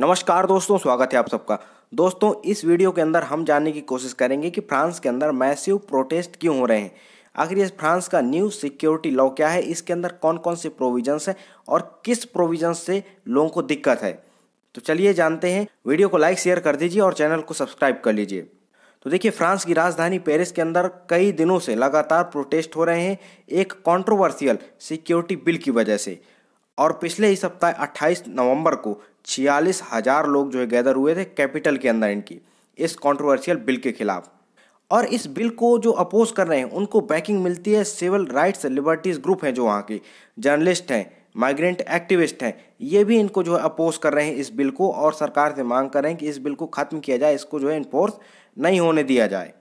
नमस्कार दोस्तों स्वागत है आप सबका दोस्तों इस वीडियो के अंदर हम जानने की कोशिश करेंगे कि फ्रांस के अंदर मैसिव प्रोटेस्ट क्यों हो रहे हैं आखिर ये फ्रांस का न्यू सिक्योरिटी लॉ क्या है इसके अंदर कौन कौन से प्रोविजंस हैं और किस प्रोविजंस से लोगों को दिक्कत है तो चलिए जानते हैं वीडियो को लाइक शेयर कर दीजिए और चैनल को सब्सक्राइब कर लीजिए तो देखिए फ्रांस की राजधानी पेरिस के अंदर कई दिनों से लगातार प्रोटेस्ट हो रहे हैं एक कंट्रोवर्शियल सिक्योरिटी बिल की वजह से और पिछले ही सप्ताह 28 नवंबर को छियालीस हजार लोग जो है गैदर हुए थे कैपिटल के अंदर इनकी इस कॉन्ट्रोवर्शियल बिल के खिलाफ और इस बिल को जो अपोज कर रहे हैं उनको बैकिंग मिलती है सिविल राइट्स लिबर्टीज़ ग्रुप हैं जो वहाँ के जर्नलिस्ट हैं माइग्रेंट एक्टिविस्ट हैं ये भी इनको जो है अपोज कर रहे हैं इस बिल को और सरकार से मांग कर रहे हैं कि इस बिल को ख़त्म किया जाए इसको जो है इन्फोर्स नहीं होने दिया जाए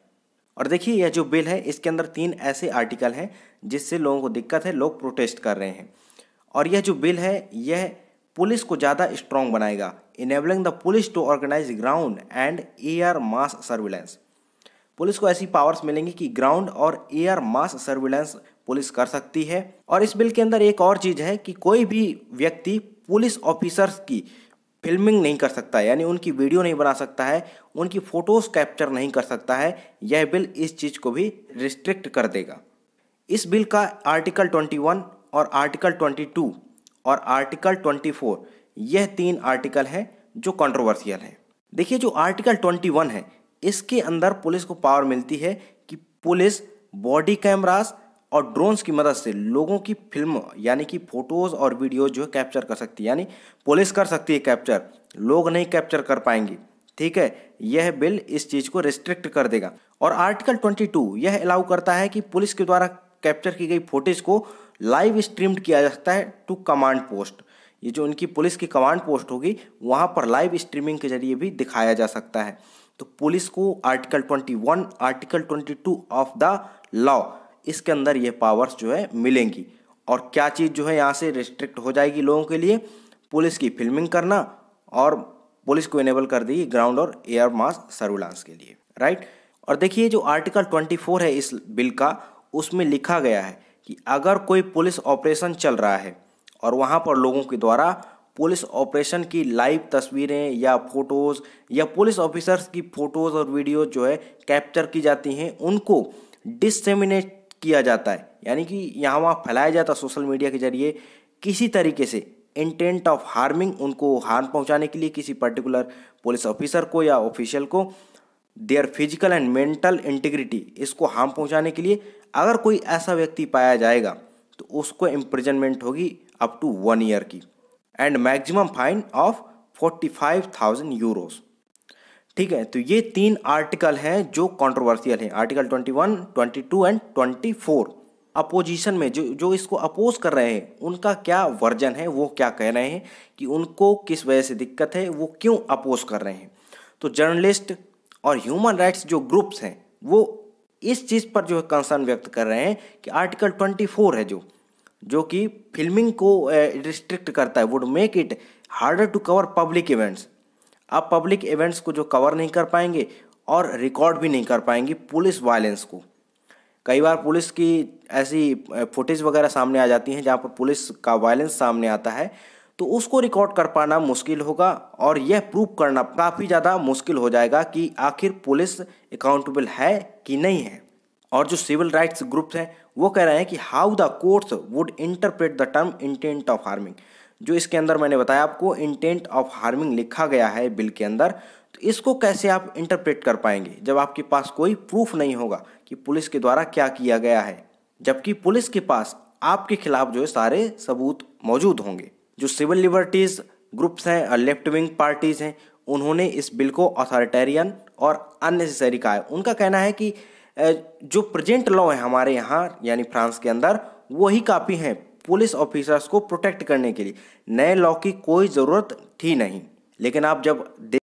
और देखिए यह जो बिल है इसके अंदर तीन ऐसे आर्टिकल हैं जिससे लोगों को दिक्कत है लोग प्रोटेस्ट कर रहे हैं और यह जो बिल है यह पुलिस को ज़्यादा स्ट्रांग बनाएगा enabling the police to organise ground and air mass surveillance police को ऐसी पावर्स मिलेंगी कि ग्राउंड और एयर मास सर्विलेंस पुलिस कर सकती है और इस बिल के अंदर एक और चीज़ है कि कोई भी व्यक्ति पुलिस ऑफिसर्स की फिल्मिंग नहीं कर सकता यानी उनकी वीडियो नहीं बना सकता है उनकी फ़ोटोज़ कैप्चर नहीं कर सकता है यह बिल इस चीज़ को भी रिस्ट्रिक्ट कर देगा इस बिल का आर्टिकल 21 और आर्टिकल 22 और आर्टिकल 24 यह तीन आर्टिकल हैं जो कंट्रोवर्शियल हैं देखिए जो आर्टिकल 21 है इसके अंदर पुलिस को पावर मिलती है कि पुलिस बॉडी कैमरास और ड्रोन्स की मदद से लोगों की फिल्म यानी कि फ़ोटोज़ और वीडियोज़ जो है कैप्चर कर सकती है यानी पुलिस कर सकती है कैप्चर लोग नहीं कैप्चर कर पाएंगे ठीक है यह बिल इस चीज़ को रिस्ट्रिक्ट कर देगा और आर्टिकल 22 यह अलाउ करता है कि पुलिस के द्वारा कैप्चर की गई फोटेज को लाइव स्ट्रीम्ड किया जा सकता है टू कमांड पोस्ट ये जो उनकी पुलिस की कमांड पोस्ट होगी वहाँ पर लाइव स्ट्रीमिंग के जरिए भी दिखाया जा सकता है तो पुलिस को article 21, article 22 of the law इसके अंदर ये पावर्स जो है मिलेंगी और क्या चीज़ जो है यहाँ से रिस्ट्रिक्ट हो जाएगी लोगों के लिए पुलिस की फिल्मिंग करना और पुलिस को इनेबल कर देगी ग्राउंड और एयर मास सर्विलांस के लिए राइट और देखिए जो आर्टिकल 24 है इस बिल का उसमें लिखा गया है कि अगर कोई पुलिस ऑपरेशन चल रहा है और वहाँ पर लोगों के द्वारा पुलिस ऑपरेशन की लाइव तस्वीरें या फोटोज़ या पुलिस ऑफिसर्स की फ़ोटोज़ और वीडियो जो है कैप्चर की जाती हैं उनको डिसमिनेट किया जाता है यानी कि यहाँ वहाँ फैलाया जाता है सोशल मीडिया के जरिए किसी तरीके से इंटेंट ऑफ हार्मिंग उनको हार्म पहुँचाने के लिए किसी पर्टिकुलर पुलिस ऑफिसर को या ऑफिशियल को their physical and mental integrity इसको हार्म पहुंचाने के लिए अगर कोई ऐसा व्यक्ति पाया जाएगा तो उसको इम्प्रिजनमेंट होगी अप टू वन ईयर की and maximum fine of forty five thousand euros ठीक है तो ये तीन आर्टिकल हैं जो कॉन्ट्रोवर्सियल हैं article twenty one twenty two and twenty four opposition में जो जो इसको अपोज कर रहे हैं उनका क्या वर्जन है वो क्या कह रहे हैं कि उनको किस वजह से दिक्कत है वो क्यों अपोज कर रहे हैं तो जर्नलिस्ट और ह्यूमन राइट्स जो ग्रुप्स हैं वो इस चीज़ पर जो है कंसर्न व्यक्त कर रहे हैं कि आर्टिकल ट्वेंटी फोर है जो जो कि फिल्मिंग को रिस्ट्रिक्ट करता है would make it harder to cover public events आप पब्लिक इवेंट्स को जो कवर नहीं कर पाएंगे और रिकॉर्ड भी नहीं कर पाएंगी पुलिस वायलेंस को कई बार पुलिस की ऐसी फुटेज वगैरह सामने आ जाती हैं जहाँ पर पुलिस का वायलेंस सामने आता है तो उसको रिकॉर्ड कर पाना मुश्किल होगा और यह प्रूफ करना काफ़ी ज़्यादा मुश्किल हो जाएगा कि आखिर पुलिस अकाउंटेबल है कि नहीं है और जो सिविल राइट्स ग्रुप्स हैं वो कह रहे हैं कि how the courts would interpret the term intent of harming जो इसके अंदर मैंने बताया आपको इंटेंट ऑफ हार्मिंग लिखा गया है बिल के अंदर तो इसको कैसे आप इंटरप्रेट कर पाएंगे जब आपके पास कोई प्रूफ नहीं होगा कि पुलिस के द्वारा क्या किया गया है जबकि पुलिस के पास आपके खिलाफ जो है सारे सबूत मौजूद होंगे जो सिविल लिबर्टीज़ ग्रुप्स हैं और लेफ्ट विंग पार्टीज़ हैं उन्होंने इस बिल को अथॉरिटेरियन और अननेसेसरी कहा है उनका कहना है कि जो प्रेजेंट लॉ है हमारे यहाँ यानी फ्रांस के अंदर वही काफ़ी हैं पुलिस ऑफिसर्स को प्रोटेक्ट करने के लिए नए लॉ की कोई ज़रूरत थी नहीं लेकिन आप जब